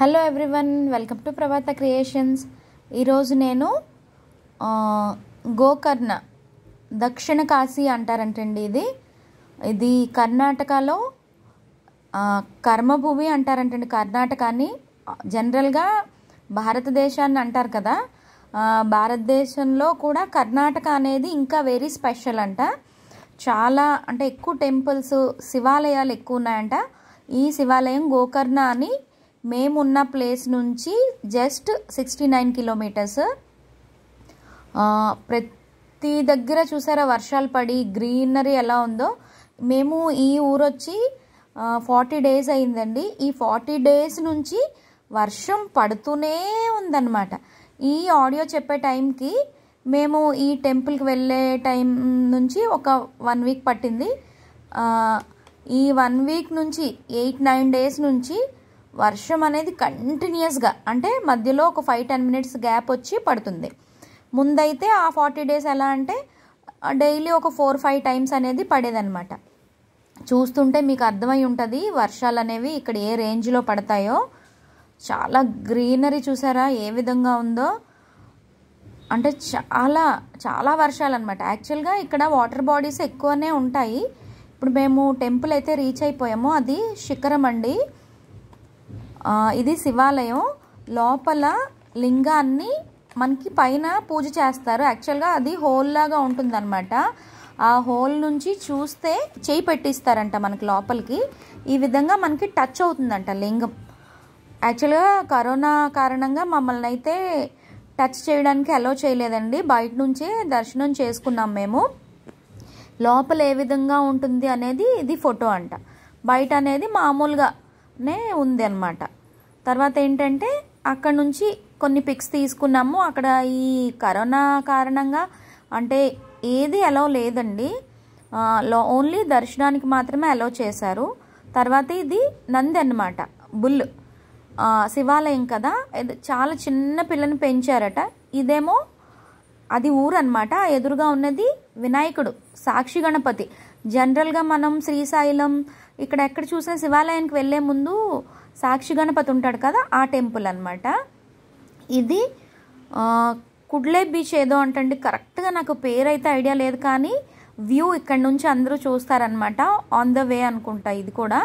hello everyone welcome to Prabhata creations ఈరోజు నేను గోకర్ణ దక్షిణ కాశీ అంటారంటండి ఇది ఇది కర్ణాటకలో కర్మభూమి అంటారంటండి అని జనరల్గా భారతదేశాన్ని అంటారు కదా భారతదేశంలో కూడా కర్ణాటక అనేది ఇంకా వెరీ స్పెషల్ అంట చాలా అంటే ఎక్కువ టెంపుల్స్ శివాలయాలు ఎక్కువ ఉన్నాయంట ఈ శివాలయం గోకర్ణ అని మేమున్న ప్లేస్ నుంచి జస్ట్ సిక్స్టీ నైన్ కిలోమీటర్స్ ప్రతి దగ్గర చూసారా వర్షాలు పడి గ్రీనరీ ఎలా ఉందో మేము ఈ ఊరొచ్చి ఫార్టీ డేస్ అయిందండి ఈ ఫార్టీ డేస్ నుంచి వర్షం పడుతూనే ఉందన్నమాట ఈ ఆడియో చెప్పే టైంకి మేము ఈ టెంపుల్కి వెళ్ళే టైం నుంచి ఒక వన్ వీక్ పట్టింది ఈ వన్ వీక్ నుంచి ఎయిట్ నైన్ డేస్ నుంచి వర్షం అనేది కంటిన్యూస్గా అంటే మధ్యలో ఒక ఫైవ్ టెన్ మినిట్స్ గ్యాప్ వచ్చి పడుతుంది ముందైతే ఆ ఫార్టీ డేస్ ఎలా అంటే డైలీ ఒక ఫోర్ ఫైవ్ టైమ్స్ అనేది పడేదన్నమాట చూస్తుంటే మీకు అర్థమై ఉంటుంది వర్షాలు అనేవి ఇక్కడ ఏ రేంజ్లో పడతాయో చాలా గ్రీనరీ చూసారా ఏ విధంగా ఉందో అంటే చాలా చాలా వర్షాలు అనమాట యాక్చువల్గా ఇక్కడ వాటర్ బాడీస్ ఎక్కువనే ఉంటాయి ఇప్పుడు మేము టెంపుల్ అయితే రీచ్ అయిపోయాము అది శిఖరం అండి ఇది శివాలయం లోపల లింగాన్ని మనకి పైన పూజ చేస్తారు యాక్చువల్గా అది హోల్ లాగా ఉంటుందన్నమాట ఆ హోల్ నుంచి చూస్తే చేయి పెట్టిస్తారంట మనకి లోపలికి ఈ విధంగా మనకి టచ్ అవుతుందంట లింగం యాక్చువల్గా కరోనా కారణంగా మమ్మల్ని అయితే టచ్ చేయడానికి అలో చేయలేదండి బయట నుంచే దర్శనం చేసుకున్నాం మేము లోపల ఏ విధంగా ఉంటుంది అనేది ఇది ఫోటో అంట బయట అనేది మామూలుగానే ఉంది అనమాట తర్వాత ఏంటంటే అక్కడ నుంచి కొన్ని పిక్స్ తీసుకున్నాము అక్కడ ఈ కరోనా కారణంగా అంటే ఏది అలో లేదండి లో ఓన్లీ దర్శనానికి మాత్రమే అలో చేశారు తర్వాత ఇది నంది అన్నమాట బుల్ శివాలయం కదా చాలా చిన్న పిల్లని పెంచారట ఇదేమో అది ఊరనమాట ఎదురుగా ఉన్నది వినాయకుడు సాక్షి గణపతి జనరల్గా మనం శ్రీశైలం ఇక్కడ ఎక్కడ చూసినా శివాలయానికి వెళ్ళే ముందు సాక్షి గణపతి ఉంటాడు కదా ఆ టెంపుల్ అనమాట ఇది కుడ్లే బీచ్ ఏదో అంటండి కరెక్ట్గా నాకు పేరు అయితే ఐడియా లేదు కానీ వ్యూ ఇక్కడ నుంచి అందరూ చూస్తారనమాట ఆన్ ద వే అనుకుంటా ఇది కూడా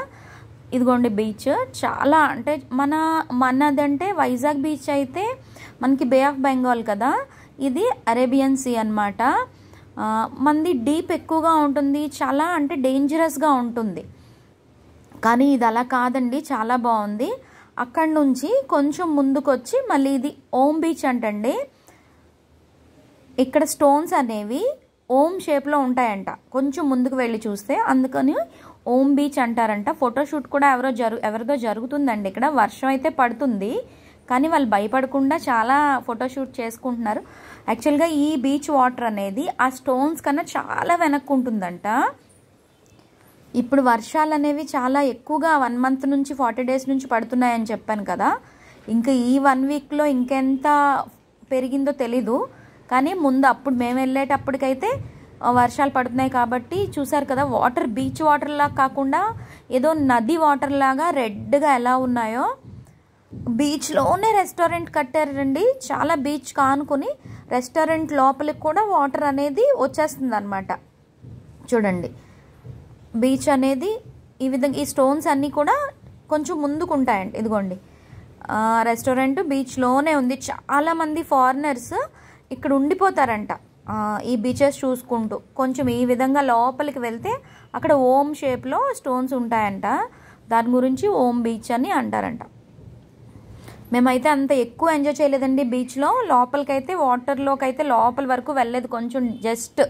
ఇదిగోండి బీచ్ చాలా అంటే మన మనదంటే వైజాగ్ బీచ్ అయితే మనకి బే ఆఫ్ బెంగాల్ కదా ఇది అరేబియన్ సీ అనమాట మంది డీప్ ఎక్కువగా ఉంటుంది చాలా అంటే డేంజరస్గా ఉంటుంది కానీ ఇది అలా కాదండి చాలా బాగుంది అక్కడి నుంచి కొంచెం ముందుకొచ్చి మళ్ళీ ఇది ఓం బీచ్ అంటండి ఇక్కడ స్టోన్స్ అనేవి ఓం షేప్లో ఉంటాయంట కొంచెం ముందుకు వెళ్ళి చూస్తే అందుకని ఓం బీచ్ అంటారంట ఫోటోషూట్ కూడా ఎవరో జరు ఎవరిదో జరుగుతుందండి ఇక్కడ వర్షం అయితే పడుతుంది కానీ వాళ్ళు భయపడకుండా చాలా ఫోటోషూట్ చేసుకుంటున్నారు యాక్చువల్గా ఈ బీచ్ వాటర్ అనేది ఆ స్టోన్స్ కన్నా చాలా వెనక్కు ఉంటుందంట ఇప్పుడు వర్షాలు అనేవి చాలా ఎక్కువగా వన్ మంత్ నుంచి ఫార్టీ డేస్ నుంచి పడుతున్నాయని చెప్పాను కదా ఇంకా ఈ వన్ వీక్లో ఇంకెంత పెరిగిందో తెలీదు కానీ ముందు అప్పుడు మేము వెళ్ళేటప్పటికైతే వర్షాలు పడుతున్నాయి కాబట్టి చూసారు కదా వాటర్ బీచ్ వాటర్లా కాకుండా ఏదో నది వాటర్ లాగా రెడ్గా ఎలా ఉన్నాయో బీచ్లోనే రెస్టారెంట్ కట్టారండి చాలా బీచ్ కానుకొని రెస్టారెంట్ లోపలికి కూడా వాటర్ అనేది వచ్చేస్తుంది అనమాట చూడండి బీచ్ అనేది ఈ విధంగా ఈ స్టోన్స్ అన్నీ కూడా కొంచెం ముందుకు ఉంటాయండి ఇదిగోండి రెస్టారెంట్ బీచ్లోనే ఉంది చాలామంది ఫారినర్స్ ఇక్కడ ఉండిపోతారంట ఈ బీచెస్ చూసుకుంటూ కొంచెం ఈ విధంగా లోపలికి వెళ్తే అక్కడ ఓం షేప్లో స్టోన్స్ ఉంటాయంట దాని గురించి ఓం బీచ్ అని అంటారంట మేమైతే అంత ఎక్కువ ఎంజాయ్ చేయలేదండి బీచ్లో లోపలికైతే వాటర్లోకి అయితే లోపల వరకు వెళ్ళలేదు కొంచెం జస్ట్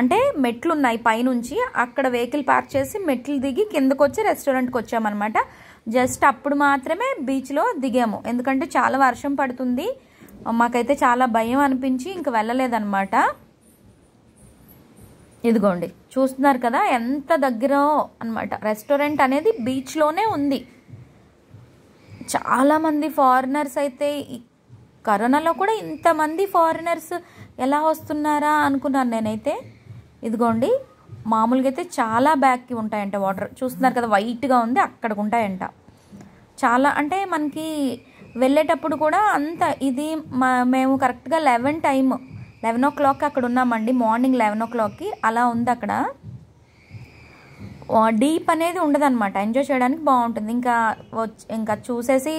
అంటే మెట్లు ఉన్నాయి పైనుంచి అక్కడ వెహికల్ పార్క్ చేసి మెట్లు దిగి కిందకు వచ్చి రెస్టారెంట్కి వచ్చామన్నమాట జస్ట్ అప్పుడు మాత్రమే బీచ్లో దిగాము ఎందుకంటే చాలా వర్షం పడుతుంది మాకైతే చాలా భయం అనిపించి ఇంక వెళ్ళలేదన్నమాట ఇదిగోండి చూస్తున్నారు కదా ఎంత దగ్గర అనమాట రెస్టారెంట్ అనేది బీచ్లోనే ఉంది చాలామంది ఫారినర్స్ అయితే కరోనాలో కూడా ఇంతమంది ఫారినర్స్ ఎలా వస్తున్నారా అనుకున్నాను నేనైతే ఇదిగోండి మామూలుగా అయితే చాలా బ్యాక్కి ఉంటాయంట వాటర్ చూస్తున్నారు కదా వైట్గా ఉంది అక్కడికి ఉంటాయంట చాలా అంటే మనకి వెళ్ళేటప్పుడు కూడా అంత ఇది మా మేము కరెక్ట్గా eleven time eleven o'clock అక్కడ ఉన్నామండి మార్నింగ్ లెవెన్ ఓ క్లాక్కి అలా ఉంది అక్కడ డీప్ అనేది ఉండదన్నమాట ఎంజాయ్ చేయడానికి బాగుంటుంది ఇంకా వచ్చి ఇంకా చూసేసి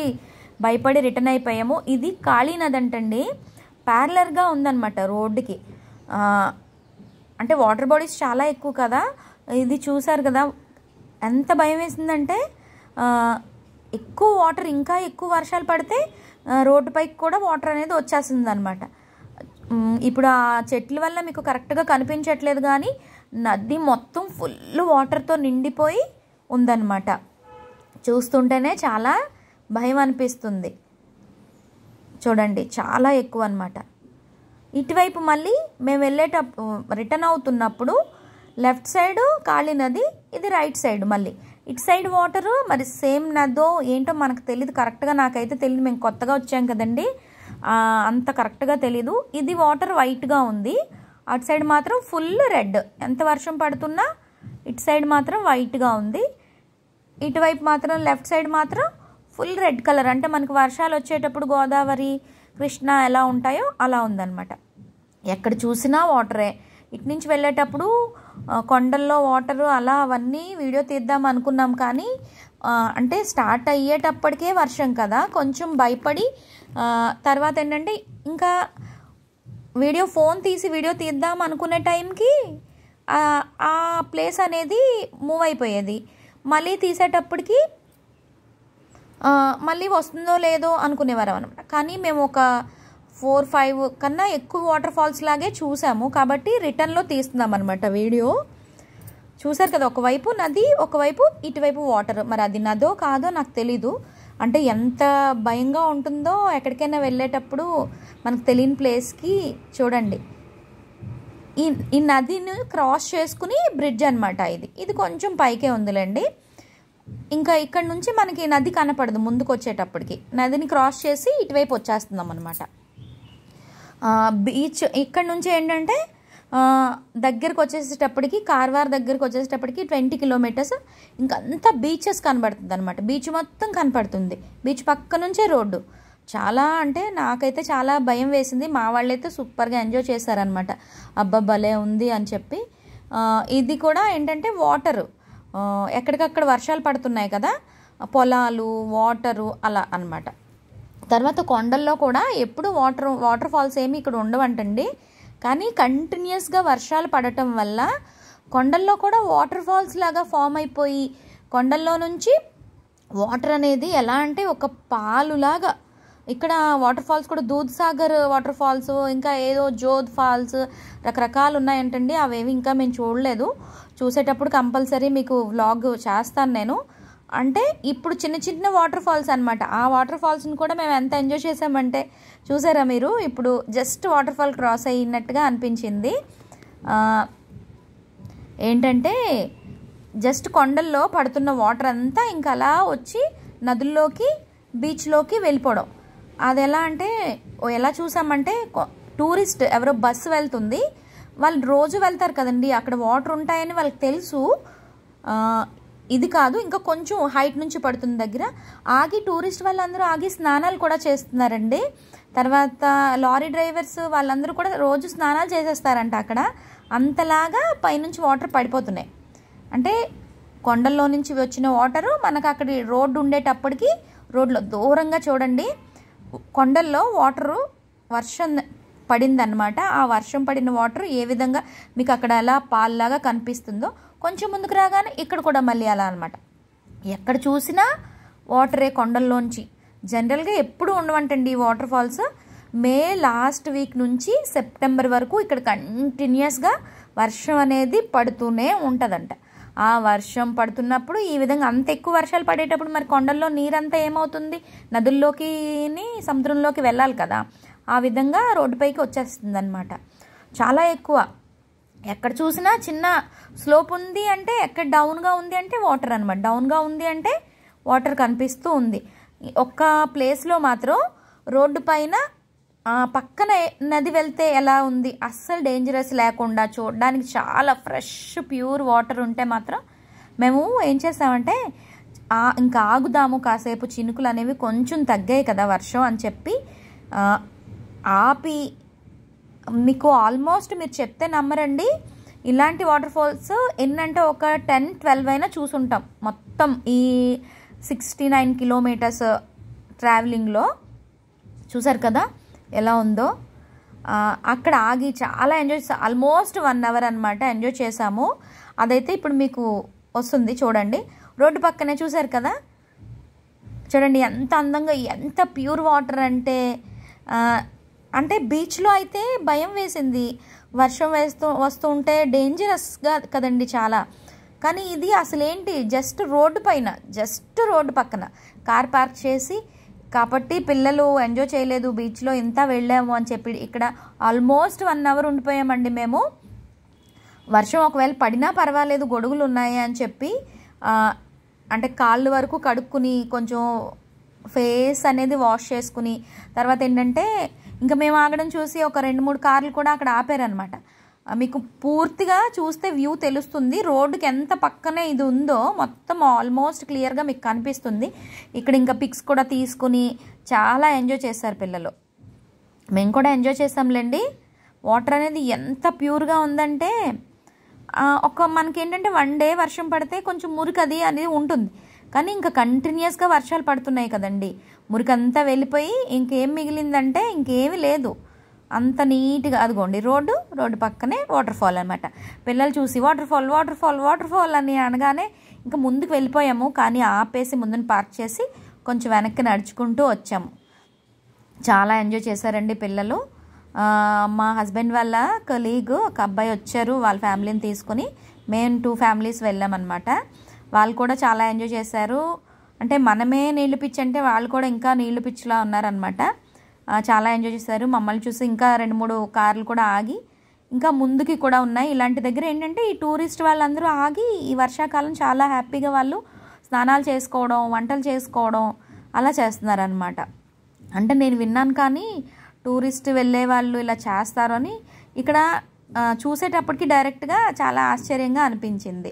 భయపడి రిటర్న్ అయిపోయాము ఇది కాళీనది అంటండి ప్యారలర్గా ఉందన్నమాట రోడ్డుకి అంటే వాటర్ బాడీస్ చాలా ఎక్కువ కదా ఇది చూసారు కదా ఎంత భయం వేసిందంటే ఎక్కువ వాటర్ ఇంకా ఎక్కువ వర్షాలు పడితే రోడ్డు పైకి కూడా వాటర్ అనేది వచ్చేస్తుంది అనమాట ఇప్పుడు ఆ చెట్ల వల్ల మీకు కరెక్ట్గా కనిపించట్లేదు కానీ నది మొత్తం ఫుల్ వాటర్తో నిండిపోయి ఉందన్నమాట చూస్తుంటేనే చాలా భయం అనిపిస్తుంది చూడండి చాలా ఎక్కువ అనమాట ఇటువైపు మళ్ళీ మేము వెళ్ళేటప్పుడు రిటర్న్ అవుతున్నప్పుడు లెఫ్ట్ సైడ్ కాళీ నది ఇది రైట్ సైడ్ మళ్ళీ ఇటు సైడ్ వాటరు మరి సేమ్ నదో ఏంటో మనకు తెలియదు కరెక్ట్గా నాకైతే తెలియదు మేము కొత్తగా వచ్చాం కదండి అంత కరెక్ట్గా తెలీదు ఇది వాటర్ వైట్గా ఉంది అటు సైడ్ మాత్రం ఫుల్ రెడ్ ఎంత వర్షం పడుతున్నా ఇటు సైడ్ మాత్రం వైట్గా ఉంది ఇటువైపు మాత్రం లెఫ్ట్ సైడ్ మాత్రం ఫుల్ రెడ్ కలర్ అంటే మనకు వర్షాలు వచ్చేటప్పుడు గోదావరి కృష్ణ ఎలా ఉంటాయో అలా ఉందన్నమాట ఎక్కడ చూసినా వాటరే ఇటు నుంచి వెళ్ళేటప్పుడు కొండల్లో వాటరు అలా అవన్నీ వీడియో తీద్దాం అనుకున్నాం కానీ అంటే స్టార్ట్ అయ్యేటప్పటికే వర్షం కదా కొంచెం భయపడి తర్వాత ఏంటంటే ఇంకా వీడియో ఫోన్ తీసి వీడియో తీద్దాం అనుకునే టైంకి ఆ ప్లేస్ అనేది మూవ్ అయిపోయేది మళ్ళీ తీసేటప్పటికి మళ్ళీ వస్తుందో లేదో అనుకునేవారు అనమాట కానీ మేము ఒక ఫోర్ ఫైవ్ కన్నా ఎక్కువ వాటర్ ఫాల్స్ లాగే చూసాము కాబట్టి రిటర్న్లో తీస్తున్నాం అనమాట వీడియో చూసారు కదా ఒకవైపు నది ఒకవైపు ఇటువైపు వాటర్ మరి అది నదో కాదో నాకు తెలీదు అంటే ఎంత భయంగా ఉంటుందో ఎక్కడికైనా వెళ్ళేటప్పుడు మనకు తెలియని ప్లేస్కి చూడండి ఈ ఈ నదిని క్రాస్ చేసుకుని బ్రిడ్జ్ అనమాట ఇది ఇది కొంచెం పైకే ఉందిలేండి ఇంకా ఇక్కడ నుంచి మనకి నది కనపడదు ముందుకు వచ్చేటప్పటికి నదిని క్రాస్ చేసి ఇటువైపు వచ్చేస్తున్నాం అనమాట బీచ్ ఇక్కడ నుంచి ఏంటంటే దగ్గరకు వచ్చేసేటప్పటికి కార్వార్ దగ్గరకు వచ్చేసేటప్పటికి ట్వంటీ కిలోమీటర్స్ అంతా బీచెస్ కనబడుతుంది అనమాట బీచ్ మొత్తం కనపడుతుంది బీచ్ పక్క నుంచే రోడ్డు చాలా అంటే నాకైతే చాలా భయం వేసింది మా వాళ్ళైతే సూపర్గా ఎంజాయ్ చేశారనమాట అబ్బా భలే ఉంది అని చెప్పి ఇది కూడా ఏంటంటే వాటరు ఎక్కడికక్కడ వర్షాలు పడుతున్నాయి కదా పొలాలు వాటరు అలా అనమాట తర్వాత కొండల్లో కూడా ఎప్పుడు వాటర్ వాటర్ ఫాల్స్ ఏమి ఇక్కడ ఉండవంటండి కానీ కంటిన్యూస్గా వర్షాలు పడటం వల్ల కొండల్లో కూడా వాటర్ ఫాల్స్ లాగా ఫామ్ అయిపోయి కొండల్లో నుంచి వాటర్ అనేది ఎలా అంటే ఒక పాలులాగా ఇక్కడ వాటర్ ఫాల్స్ కూడా దూద్సాగర్ సాగర్ వాటర్ ఫాల్స్ ఇంకా ఏదో జోద్ ఫాల్స్ రకరకాలు ఉన్నాయంటండి అవేవి ఇంకా మేము చూడలేదు చూసేటప్పుడు కంపల్సరీ మీకు వ్లాగ్ చేస్తాను నేను అంటే ఇప్పుడు చిన్న చిన్న వాటర్ ఫాల్స్ అనమాట ఆ వాటర్ ఫాల్స్ని కూడా మేము ఎంత ఎంజాయ్ చేసామంటే చూసారా మీరు ఇప్పుడు జస్ట్ వాటర్ ఫాల్ క్రాస్ అయినట్టుగా అనిపించింది ఏంటంటే జస్ట్ కొండల్లో పడుతున్న వాటర్ అంతా ఇంకా అలా వచ్చి నదుల్లోకి బీచ్లోకి వెళ్ళిపోవడం అది ఎలా అంటే ఎలా చూసామంటే టూరిస్ట్ ఎవరో బస్సు వెళ్తుంది వాళ్ళు రోజు వెళ్తారు కదండి అక్కడ వాటర్ ఉంటాయని వాళ్ళకి తెలుసు ఇది కాదు ఇంకా కొంచెం హైట్ నుంచి పడుతుంది దగ్గర ఆగి టూరిస్ట్ వాళ్ళందరూ ఆగి స్నానాలు కూడా చేస్తున్నారండి తర్వాత లారీ డ్రైవర్స్ వాళ్ళందరూ కూడా రోజు స్నానాలు చేసేస్తారంట అక్కడ అంతలాగా పైనుంచి వాటర్ పడిపోతున్నాయి అంటే కొండల్లో నుంచి వచ్చిన వాటరు మనకు అక్కడ రోడ్డు ఉండేటప్పటికి రోడ్లో దూరంగా చూడండి కొండల్లో వాటరు వర్షం పడిందనమాట ఆ వర్షం పడిన వాటర్ ఏ విధంగా మీకు అక్కడ అలా పాల్లాగా కనిపిస్తుందో కొంచెం ముందుకు రాగానే ఇక్కడ కూడా మళ్ళీ అలా అనమాట ఎక్కడ చూసినా వాటరే కొండల్లోంచి జనరల్గా ఎప్పుడు ఉండవంటండి ఈ waterfalls May last week నుంచి సెప్టెంబర్ వరకు ఇక్కడ కంటిన్యూస్గా వర్షం అనేది పడుతూనే ఉంటుందంట ఆ వర్షం పడుతున్నప్పుడు ఈ విధంగా అంత ఎక్కువ వర్షాలు పడేటప్పుడు మరి కొండల్లో నీరంతా ఏమవుతుంది నదుల్లోకి సముద్రంలోకి వెళ్ళాలి కదా ఆ విధంగా రోడ్డుపైకి వచ్చేస్తుంది అనమాట చాలా ఎక్కువ ఎక్కడ చూసినా చిన్న స్లోప్ ఉంది అంటే ఎక్కడ డౌన్గా ఉంది అంటే వాటర్ అనమాట డౌన్గా ఉంది అంటే వాటర్ కనిపిస్తూ ఉంది ఒక్క ప్లేస్లో మాత్రం రోడ్డు పైన పక్కన నది వెళ్తే ఎలా ఉంది అస్సలు డేంజరస్ లేకుండా చూడడానికి చాలా ఫ్రెష్ ప్యూర్ వాటర్ ఉంటే మాత్రం మేము ఏం చేసామంటే ఇంకా ఆగుదాము కాసేపు చినుకులు అనేవి కొంచెం తగ్గాయి కదా వర్షం అని చెప్పి ఆపి మీకు ఆల్మోస్ట్ మీరు చెప్తే నమ్మరండి ఇలాంటి వాటర్ ఫాల్స్ ఎన్నంటే ఒక టెన్ ట్వెల్వ్ అయినా చూసుంటాం మొత్తం ఈ సిక్స్టీ నైన్ కిలోమీటర్స్ ట్రావెలింగ్లో చూసారు కదా ఎలా ఉందో అక్కడ ఆగి చాలా ఎంజాయ్ ఆల్మోస్ట్ వన్ అవర్ అనమాట ఎంజాయ్ చేసాము అదైతే ఇప్పుడు మీకు వస్తుంది చూడండి రోడ్డు పక్కనే చూసారు కదా చూడండి ఎంత అందంగా ఎంత ప్యూర్ వాటర్ అంటే అంటే బీచ్లో అయితే భయం వేసింది వర్షం వేస్తూ వస్తూ ఉంటే డేంజరస్గా కదండి చాలా కానీ ఇది అసలేంటి జస్ట్ రోడ్డు పైన జస్ట్ రోడ్డు పక్కన కార్ పార్క్ చేసి కాబట్టి పిల్లలు ఎంజాయ్ చేయలేదు బీచ్లో ఇంత వెళ్ళాము అని చెప్పి ఇక్కడ ఆల్మోస్ట్ వన్ అవర్ ఉండిపోయామండి మేము వర్షం ఒకవేళ పడినా పర్వాలేదు గొడుగులు ఉన్నాయి అని చెప్పి అంటే కాళ్ళు వరకు కడుక్కుని కొంచెం ఫేస్ అనేది వాష్ చేసుకుని తర్వాత ఏంటంటే ఇంకా మేము ఆగడం చూసి ఒక రెండు మూడు కార్లు కూడా అక్కడ ఆపారనమాట మీకు పూర్తిగా చూస్తే వ్యూ తెలుస్తుంది రోడ్డుకి ఎంత పక్కనే ఇది ఉందో మొత్తం ఆల్మోస్ట్ క్లియర్గా మీకు కనిపిస్తుంది ఇక్కడ ఇంకా పిక్స్ కూడా తీసుకుని చాలా ఎంజాయ్ చేశారు పిల్లలు మేము కూడా ఎంజాయ్ చేసాంలేండి వాటర్ అనేది ఎంత ప్యూర్గా ఉందంటే ఒక మనకేంటంటే వన్ డే వర్షం పడితే కొంచెం మురికది అనేది ఉంటుంది కానీ ఇంకా కంటిన్యూస్గా వర్షాలు పడుతున్నాయి కదండి మురికంతా వెళ్ళిపోయి ఇంకేం మిగిలిందంటే ఇంకేమీ లేదు అంత నీట్గా అదిగోండి రోడ్డు రోడ్డు పక్కనే వాటర్ ఫాల్ అనమాట పిల్లలు చూసి waterfall waterfall waterfall అని అనగానే ఇంకా ముందుకు వెళ్ళిపోయాము కానీ ఆపేసి ముందుని పార్క్ చేసి కొంచెం వెనక్కి నడుచుకుంటూ వచ్చాము చాలా ఎంజాయ్ చేశారండి పిల్లలు మా హస్బెండ్ వాళ్ళ కొలీగ్ ఒక అబ్బాయి వచ్చారు వాళ్ళ ఫ్యామిలీని తీసుకొని మేము టూ ఫ్యామిలీస్ వెళ్ళామన్నమాట వాళ్ళు కూడా చాలా ఎంజాయ్ చేశారు అంటే మనమే నీళ్ళు పిచ్చి అంటే వాళ్ళు కూడా ఇంకా నీళ్ళు పిచ్చిలా ఉన్నారనమాట చాలా ఎంజాయ్ చేశారు మమ్మల్ని చూసి ఇంకా రెండు మూడు కార్లు కూడా ఆగి ఇంకా ముందుకి కూడా ఉన్నాయి ఇలాంటి దగ్గర ఏంటంటే ఈ టూరిస్ట్ వాళ్ళందరూ ఆగి ఈ వర్షాకాలం చాలా హ్యాపీగా వాళ్ళు స్నానాలు చేసుకోవడం వంటలు చేసుకోవడం అలా చేస్తున్నారనమాట అంటే నేను విన్నాను కానీ టూరిస్ట్ వెళ్ళే వాళ్ళు ఇలా చేస్తారని ఇక్కడ చూసేటప్పటికి డైరెక్ట్గా చాలా ఆశ్చర్యంగా అనిపించింది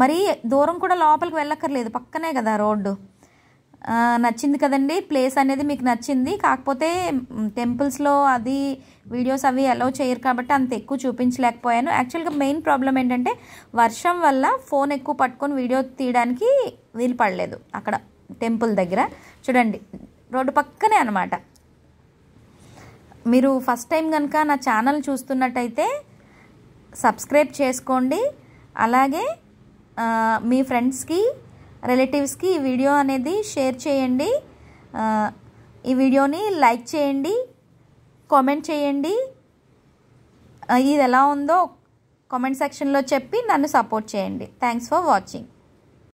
మరీ దూరం కూడా లోపలికి వెళ్ళక్కర్లేదు పక్కనే కదా రోడ్డు నచ్చింది కదండి ప్లేస్ అనేది మీకు నచ్చింది కాకపోతే టెంపుల్స్లో అది వీడియోస్ అవి అలౌ చేయరు కాబట్టి అంత ఎక్కువ చూపించలేకపోయాను యాక్చువల్గా మెయిన్ ప్రాబ్లం ఏంటంటే వర్షం వల్ల ఫోన్ ఎక్కువ పట్టుకొని వీడియో తీయడానికి వీలు పడలేదు అక్కడ టెంపుల్ దగ్గర చూడండి రోడ్డు పక్కనే అనమాట మీరు ఫస్ట్ టైం కనుక నా ఛానల్ చూస్తున్నట్టయితే సబ్స్క్రైబ్ చేసుకోండి అలాగే మీ ఫ్రెండ్స్కి రిలేటివ్స్కి ఈ వీడియో అనేది షేర్ చేయండి ఈ వీడియోని లైక్ చేయండి కామెంట్ చేయండి ఇది ఎలా ఉందో కామెంట్ సెక్షన్లో చెప్పి నన్ను సపోర్ట్ చేయండి థ్యాంక్స్ ఫర్ వాచింగ్